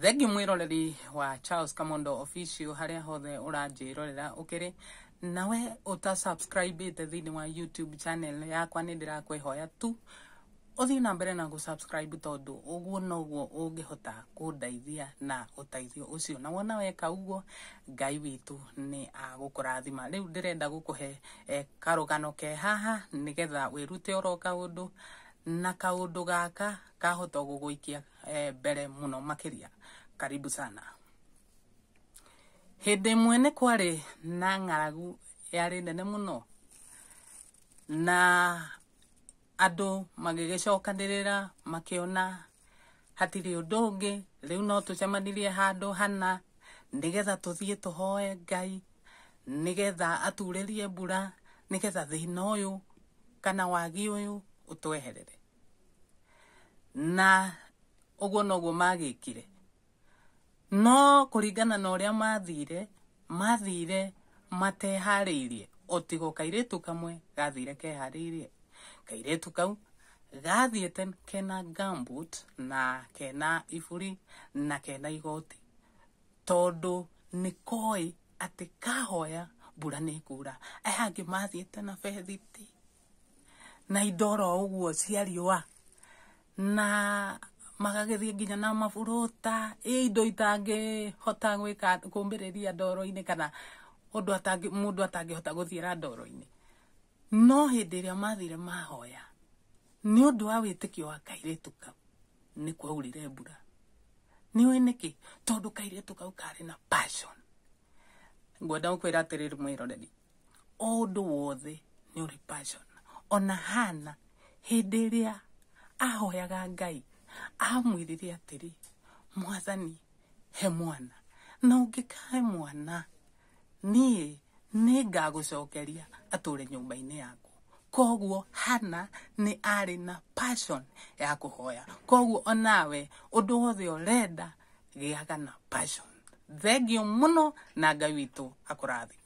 thengi mwiroreri wa charles kamondo official haria hothe uranjirorera ukiri nawe utasubscribite thiini wa youtube channel yakwa ni ndirakwihoya tu uthii na mbere na gusubscribe tondu uguo noguo ungihota kundeithia na uteithio ucio na wona weka uguo ngai witu ni agukurathima riu ndirenda gukuhe eh, karugano ke haha nigetha wirute oro kaundu na kaundu gaka kahota guguikia e, eh, mbere muno makiria karibu sana hindi mwene ni kwari na ng'aragu yari nene muno na andu magigicokanirira makiona hatirä å ndå å ngä rä u no tå cemanirie handå hana nä getha tå thiä tå hoe ngai nä getha aturä rie mbura nä getha thä å yå kana wagi å yå å tweherere na ũguo noguo magĩkire no kũringana na ũrĩa mathire mathire mateharĩirie otigo tigo kairĩtu kamwe gathire keharĩirie kairĩtu kau gathiĩte kena gambut na kena iburi na kena igoti tondũ nĩ koĩ atĩ kahoya mbura nĩ kura aya angĩ mathiĩte na bethiti na indoro ũguo cia riũa na magagithie nginya na maburuta i indo itangihota gwika kumbiriria ndoro-ini kana undu atangi mundu atangihota guthiira ndoro-ini no hindi iria mathire mahoya ni å ndå wa wä tä kio wa kairä kau nä kwaurire mbura ni we niki tondu tondå kairä kau karä na passion ngwenda gå kwä ra atä rä o å wothe ni uri passion ona hana hä ndä ahoyaga ngai amwirire atĩrĩ mwathani he mwana na ũngĩkahe mwana niĩ nĩ ngagũcokeria atũre nyũmba-inĩ yaku koguo hana ni ari na passion ya kuhoya koguo onawe ũndũ wothe ũrenda gĩaga na passion thengio muno na ngai witũ akũrathima